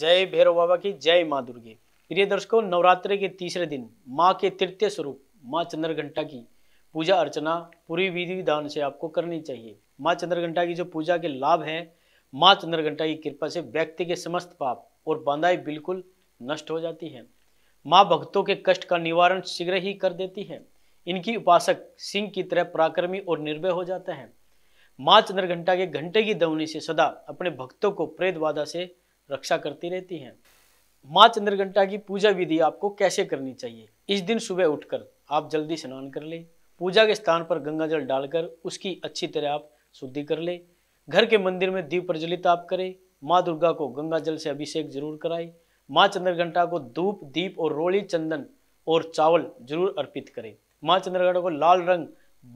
जय भैरव बाबा की जय माँ दुर्गे प्रिय दर्शकों नवरात्र के तीसरे दिन माँ के तृतीय स्वरूप माँ चंद्र घंटा की पूजा अर्चना पूरी विधि विधान से आपको करनी चाहिए माँ चंद्र घंटा की जो पूजा के लाभ हैं माँ चंद्र घंटा की कृपा से व्यक्ति के समस्त पाप और बांधाई बिल्कुल नष्ट हो जाती है माँ भक्तों के कष्ट का निवारण शीघ्र ही कर देती है इनकी उपासक सिंह की तरह पराक्रमी और निर्भय हो जाता है माँ चंद्रघंटा के घंटे की दवनी से सदा अपने भक्तों को प्रेत बाधा से रक्षा करती रहती हैं माँ चंद्रघंटा की पूजा विधि आपको कैसे करनी चाहिए इस दिन सुबह उठकर आप जल्दी स्नान कर लें पूजा के स्थान पर गंगा जल डालकर उसकी अच्छी तरह आप शुद्धि कर लें घर के मंदिर में दीप प्रज्वलित आप करें माँ दुर्गा को गंगा जल से अभिषेक जरूर कराएं माँ चंद्रघंटा को धूप दीप और रोली चंदन और चावल जरूर अर्पित करें माँ चंद्रघंटा को लाल रंग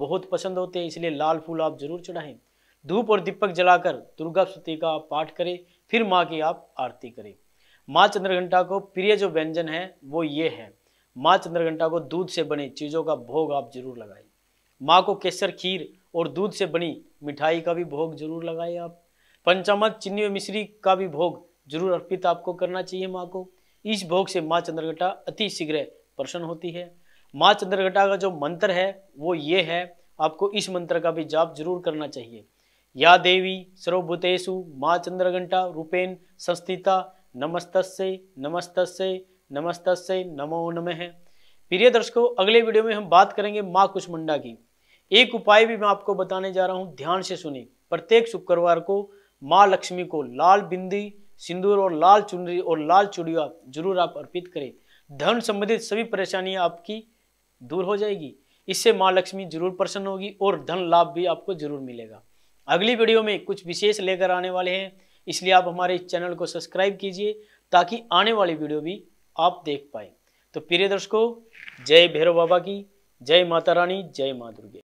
बहुत पसंद होते हैं इसलिए लाल फूल आप जरूर चढ़ाएं धूप और दीपक जलाकर दुर्गा स्तुति का पाठ करें फिर माँ की आप आरती करें माँ चंद्रघंटा को प्रिय जो व्यंजन है वो ये है माँ चंद्रघंटा को दूध से बनी चीज़ों का भोग आप जरूर लगाएं माँ को केसर खीर और दूध से बनी मिठाई का भी भोग जरूर लगाएं आप पंचामत चिन्नी मिश्री का भी भोग जरूर अर्पित आपको करना चाहिए माँ को इस भोग से माँ चंद्रघटा अति शीघ्र प्रसन्न होती है माँ चंद्रघटा का जो मंत्र है वो ये है आपको इस मंत्र का भी जाप जरूर करना चाहिए या देवी सर्वभूतेषु माँ चंद्रघंटा रूपेण संस्थिता नमस्त नमस्त नमस्त नमो नमः प्रिय दर्शकों अगले वीडियो में हम बात करेंगे माँ कुष्मंडा की एक उपाय भी मैं आपको बताने जा रहा हूँ ध्यान से सुने प्रत्येक शुक्रवार को माँ लक्ष्मी को लाल बिंदी सिंदूर और लाल चुनरी और लाल चुड़िया जरूर आप अर्पित करें धन संबंधित सभी परेशानियां आपकी दूर हो जाएगी इससे माँ लक्ष्मी जरूर प्रसन्न होगी और धन लाभ भी आपको जरूर मिलेगा अगली वीडियो में कुछ विशेष लेकर आने वाले हैं इसलिए आप हमारे चैनल को सब्सक्राइब कीजिए ताकि आने वाली वीडियो भी आप देख पाए तो प्रिय दर्शकों जय भैरव बाबा की जय माता रानी जय माँ दुर्गे